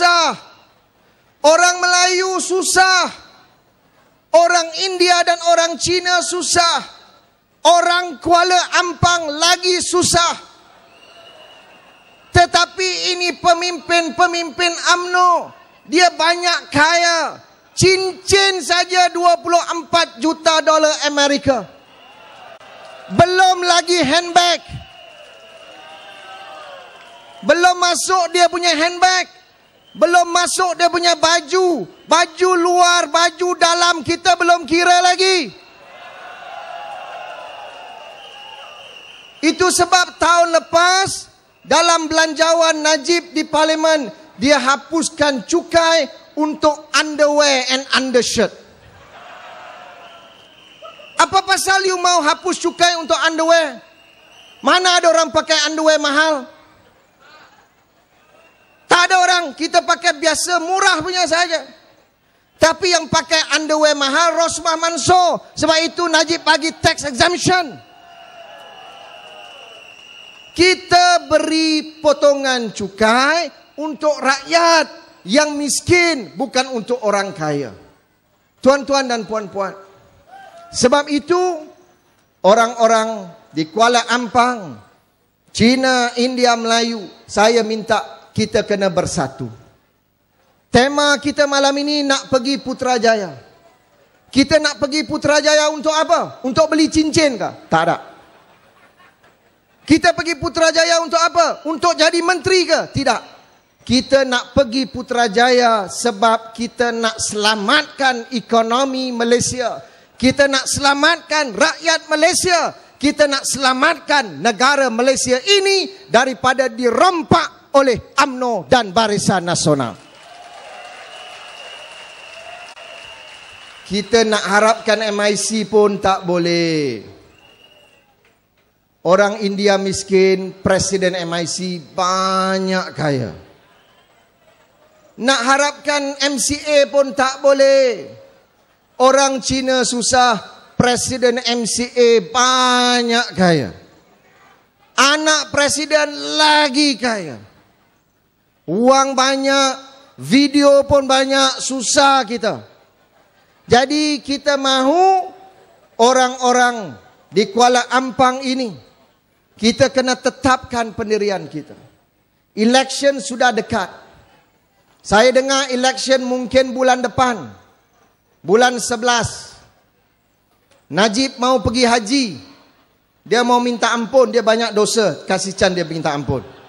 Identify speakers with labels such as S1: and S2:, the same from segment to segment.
S1: susah. Orang Melayu susah. Orang India dan orang Cina susah. Orang Kuala Ampang lagi susah. Tetapi ini pemimpin-pemimpin AMNO. Dia banyak kaya. Cincin saja 24 juta dolar Amerika. Belum lagi handbag. Belum masuk dia punya handbag. Belum masuk dia punya baju. Baju luar, baju dalam kita belum kira lagi. Itu sebab tahun lepas dalam belanjawan Najib di parlimen dia hapuskan cukai untuk underwear and undershirt. Apa pasal you mau hapus cukai untuk underwear? Mana ada orang pakai underwear mahal? ada orang kita pakai biasa murah punya saja. Tapi yang pakai underwear mahal Rosmah Mansor. Sebab itu Najib bagi tax exemption. Kita beri potongan cukai untuk rakyat yang miskin bukan untuk orang kaya. Tuan-tuan dan puan-puan. Sebab itu orang-orang di Kuala Ampang, Cina, India, Melayu, saya minta kita kena bersatu. Tema kita malam ini nak pergi Putrajaya. Kita nak pergi Putrajaya untuk apa? Untuk beli cincin ke? Tak ada. Kita pergi Putrajaya untuk apa? Untuk jadi menteri ke? Tidak. Kita nak pergi Putrajaya sebab kita nak selamatkan ekonomi Malaysia. Kita nak selamatkan rakyat Malaysia. Kita nak selamatkan negara Malaysia ini daripada dirompak oleh AMNO dan Barisan Nasional. Kita nak harapkan MIC pun tak boleh. Orang India miskin, presiden MIC banyak kaya. Nak harapkan MCA pun tak boleh. Orang Cina susah, presiden MCA banyak kaya. Anak presiden lagi kaya. Uang banyak, video pun banyak, susah kita. Jadi kita mahu orang-orang di Kuala Ampang ini kita kena tetapkan pendirian kita. Election sudah dekat. Saya dengar election mungkin bulan depan. Bulan 11. Najib mau pergi haji. Dia mau minta ampun, dia banyak dosa, kasihan dia minta ampun.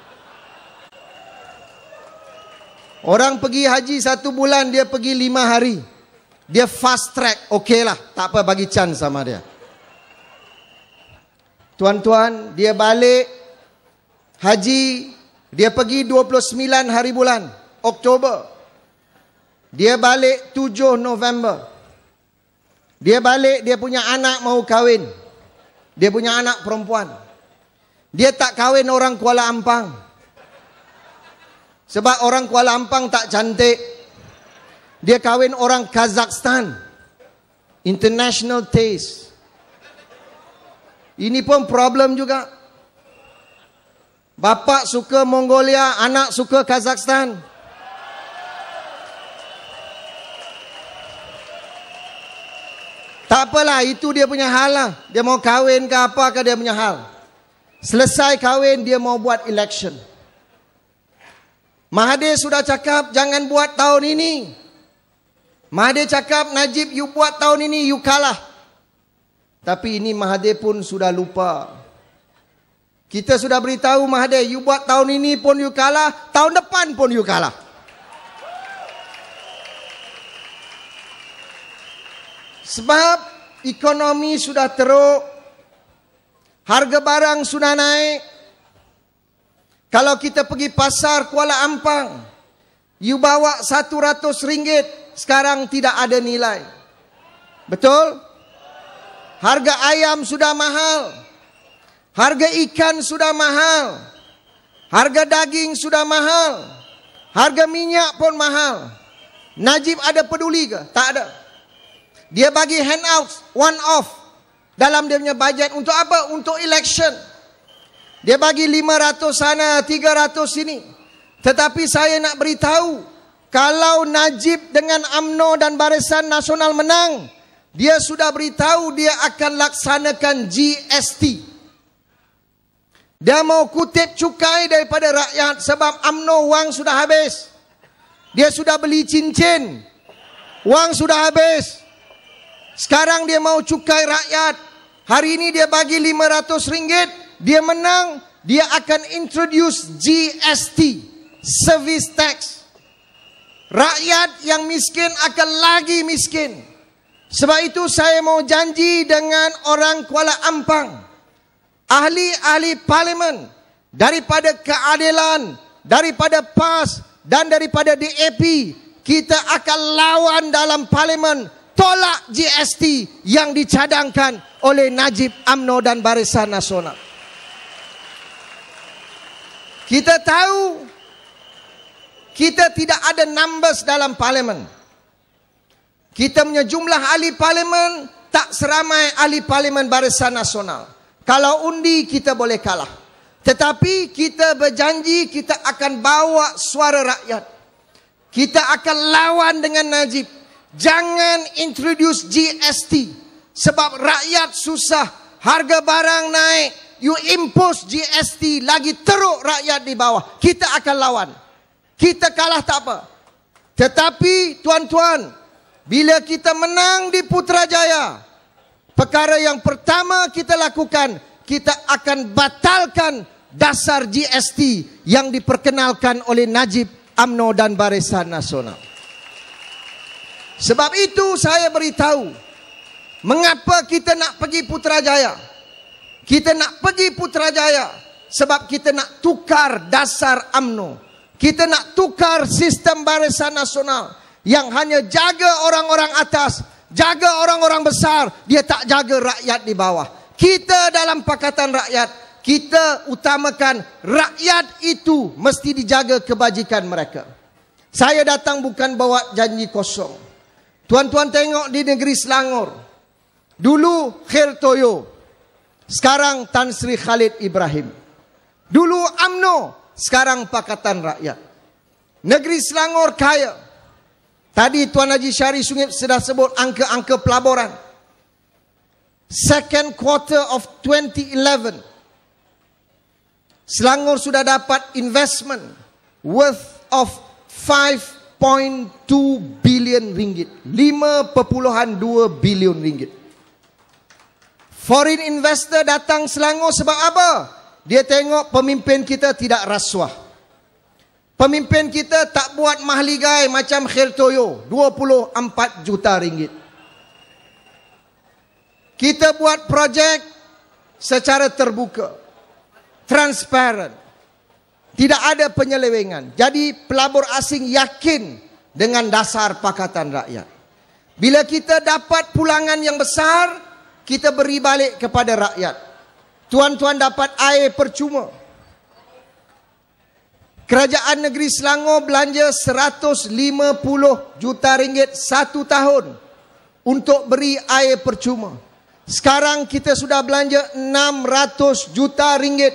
S1: Orang pergi haji satu bulan dia pergi lima hari. Dia fast track. okey lah Tak apa bagi chance sama dia. Tuan-tuan dia balik. Haji. Dia pergi 29 hari bulan. Oktober. Dia balik 7 November. Dia balik dia punya anak mau kahwin. Dia punya anak perempuan. Dia tak kahwin orang Kuala Ampang. Sebab orang Kuala Lumpur tak cantik. Dia kahwin orang Kazakhstan. International taste. Ini pun problem juga. Bapa suka Mongolia, anak suka Kazakhstan. Tak apalah, itu dia punya hal lah. Dia mau kahwin ke apa ke dia punya hal. Selesai kahwin, dia mau buat election. Election. Mahathir sudah cakap jangan buat tahun ini. Mahathir cakap Najib you buat tahun ini you kalah. Tapi ini Mahathir pun sudah lupa. Kita sudah beritahu Mahathir you buat tahun ini pun you kalah, tahun depan pun you kalah. Sebab ekonomi sudah teruk. Harga barang sudah naik. Kalau kita pergi pasar Kuala Ampang, you bawa satu ratus ringgit, sekarang tidak ada nilai. Betul? Harga ayam sudah mahal. Harga ikan sudah mahal. Harga daging sudah mahal. Harga minyak pun mahal. Najib ada peduli ke? Tak ada. Dia bagi handouts one off dalam dia punya bajet untuk apa? Untuk election. Untuk election. Dia bagi 500 sana, 300 sini. Tetapi saya nak beritahu, kalau Najib dengan AMNO dan Barisan Nasional menang, dia sudah beritahu dia akan laksanakan GST. Dia mau kutip cukai daripada rakyat sebab AMNO wang sudah habis. Dia sudah beli cincin. Wang sudah habis. Sekarang dia mau cukai rakyat. Hari ini dia bagi 500 ringgit dia menang, dia akan introduce GST, service tax. Rakyat yang miskin akan lagi miskin. Sebab itu saya mau janji dengan orang Kuala Ampang, ahli-ahli parlimen daripada keadilan, daripada PAS dan daripada DAP, kita akan lawan dalam parlimen tolak GST yang dicadangkan oleh Najib Amno dan Barisan Nasional. Kita tahu kita tidak ada numbers dalam parlimen. Kita punya jumlah ahli parlimen tak seramai ahli parlimen Barisan Nasional. Kalau undi kita boleh kalah. Tetapi kita berjanji kita akan bawa suara rakyat. Kita akan lawan dengan Najib. Jangan introduce GST sebab rakyat susah, harga barang naik, you impose GST lagi teruk rakyat di bawah. Kita akan lawan. Kita kalah tak apa. Tetapi tuan-tuan, bila kita menang di Putrajaya, perkara yang pertama kita lakukan, kita akan batalkan dasar GST yang diperkenalkan oleh Najib Amno dan Barisan Nasional. Sebab itu saya beritahu mengapa kita nak pergi Putrajaya. Jaya. Kita nak pergi Putrajaya sebab kita nak tukar dasar AMNO. Kita nak tukar sistem barisan nasional yang hanya jaga orang-orang atas, jaga orang-orang besar, dia tak jaga rakyat di bawah. Kita dalam pakatan rakyat, kita utamakan rakyat itu mesti dijaga kebajikan mereka. Saya datang bukan bawa janji kosong. Tuan-tuan tengok di negeri Selangor. Dulu Khir Toyo, sekarang Tan Sri Khalid Ibrahim. Dulu AMNO, sekarang Pakatan Rakyat. Negeri Selangor kaya. Tadi Tuan Haji Syari Sungai sudah sebut angka-angka pelaburan. Second quarter of 2011. Selangor sudah dapat investment worth of 5.2 bilion ringgit. 5.2 bilion ringgit. Foreign investor datang Selangor sebab apa? Dia tengok pemimpin kita tidak rasuah. Pemimpin kita tak buat mahligai macam Khirtoyo. 24 juta ringgit. Kita buat projek secara terbuka. Transparent. Tidak ada penyelewengan. Jadi pelabur asing yakin dengan dasar Pakatan Rakyat. Bila kita dapat pulangan yang besar, kita beri balik kepada rakyat. Tuan-tuan dapat air percuma. Kerajaan Negeri Selangor belanja 150 juta ringgit satu tahun untuk beri air percuma. Sekarang kita sudah belanja 600 juta ringgit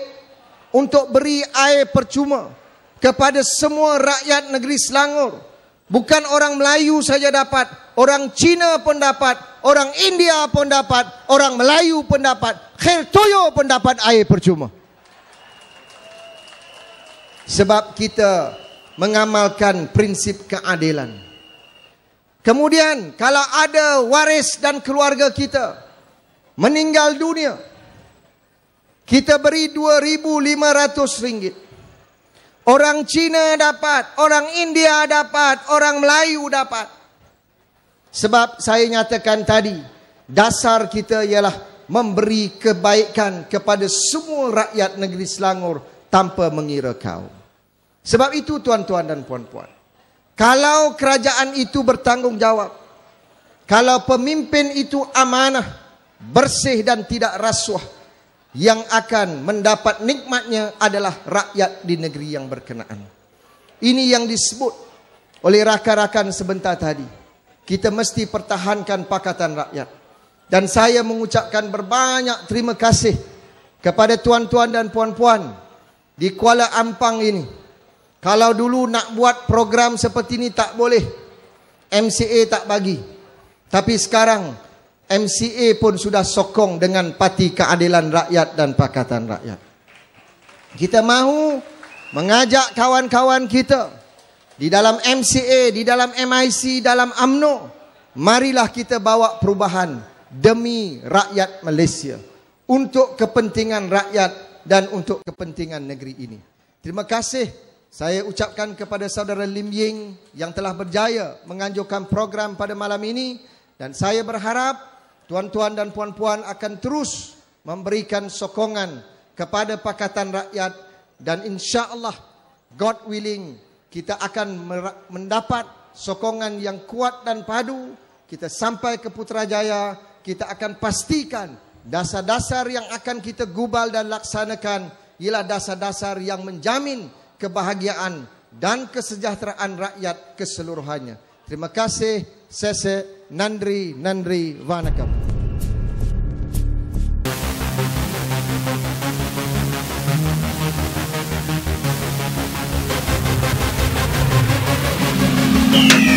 S1: untuk beri air percuma kepada semua rakyat Negeri Selangor. Bukan orang Melayu saja dapat, orang Cina pun dapat, orang India pun dapat, orang Melayu pun dapat, Khertoyo pun dapat air percuma. Sebab kita mengamalkan prinsip keadilan. Kemudian kalau ada waris dan keluarga kita meninggal dunia, kita beri RM2,500 ringgit. Orang Cina dapat, orang India dapat, orang Melayu dapat. Sebab saya nyatakan tadi, dasar kita ialah memberi kebaikan kepada semua rakyat negeri Selangor tanpa mengira kaum. Sebab itu tuan-tuan dan puan-puan, kalau kerajaan itu bertanggungjawab, kalau pemimpin itu amanah, bersih dan tidak rasuah, yang akan mendapat nikmatnya adalah rakyat di negeri yang berkenaan. Ini yang disebut oleh rakan-rakan sebentar tadi. Kita mesti pertahankan pakatan rakyat. Dan saya mengucapkan berbanyak terima kasih kepada tuan-tuan dan puan-puan di Kuala Ampang ini. Kalau dulu nak buat program seperti ini tak boleh. MCA tak bagi. Tapi sekarang MCA pun sudah sokong dengan parti keadilan rakyat dan pakatan rakyat. Kita mahu mengajak kawan-kawan kita di dalam MCA, di dalam MIC, dalam AMNO. Marilah kita bawa perubahan demi rakyat Malaysia. Untuk kepentingan rakyat dan untuk kepentingan negeri ini. Terima kasih saya ucapkan kepada saudara Lim Ying yang telah berjaya menganjurkan program pada malam ini. Dan saya berharap tuan-tuan dan puan-puan akan terus memberikan sokongan kepada Pakatan Rakyat dan insya Allah, God willing, kita akan mendapat sokongan yang kuat dan padu. Kita sampai ke Putrajaya, kita akan pastikan dasar-dasar yang akan kita gubal dan laksanakan ialah dasar-dasar yang menjamin kebahagiaan dan kesejahteraan rakyat keseluruhannya. Terima kasih. செஸ் நன்றி நன்றி வணக்கம் Yeah.